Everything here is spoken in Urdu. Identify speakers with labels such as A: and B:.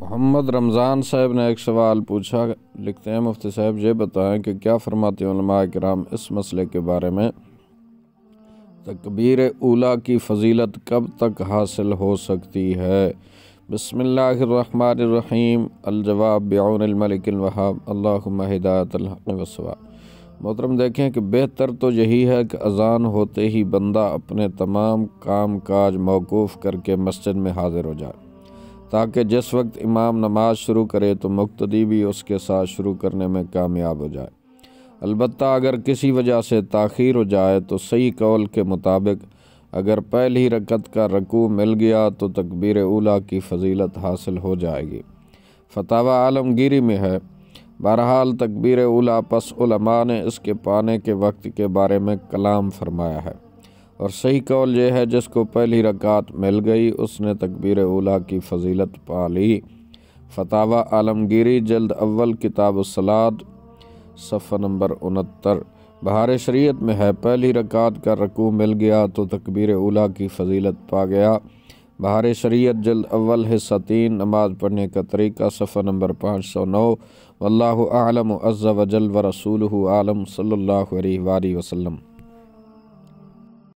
A: محمد رمضان صاحب نے ایک سوال پوچھا لکھتے ہیں مفتی صاحب یہ بتائیں کہ کیا فرماتے علماء کرام اس مسئلے کے بارے میں تکبیر اولا کی فضیلت کب تک حاصل ہو سکتی ہے بسم اللہ الرحمن الرحیم الجواب بعون الملک اللہم ہدایت الحق و وسو محترم دیکھیں کہ بہتر تو یہی ہے کہ اذان ہوتے ہی بندہ اپنے تمام کام کاج موقوف کر کے مسجد میں حاضر ہو جائے تاکہ جس وقت امام نماز شروع کرے تو مقتدی بھی اس کے ساتھ شروع کرنے میں کامیاب ہو جائے البتہ اگر کسی وجہ سے تاخیر ہو جائے تو صحیح قول کے مطابق اگر پہلی رکت کا رکوع مل گیا تو تکبیر اولا کی فضیلت حاصل ہو جائے گی فتح عالمگیری میں ہے بہرحال تکبیر اولا پس علماء نے اس کے پانے کے وقت کے بارے میں کلام فرمایا ہے اور صحیح قول یہ ہے جس کو پہلی رکعت مل گئی اس نے تکبیر اولا کی فضیلت پا لی فتاوہ عالمگیری جلد اول کتاب السلاد صفحہ نمبر انہتر بہار شریعت میں ہے پہلی رکعت کا رکوع مل گیا تو تکبیر اولا کی فضیلت پا گیا بہار شریعت جلد اول حصہ تین نماز پڑھنے کا طریقہ صفحہ نمبر پانچ سو نو واللہ اعلم عز و جل و رسول عالم صلی اللہ علیہ وآلہ وسلم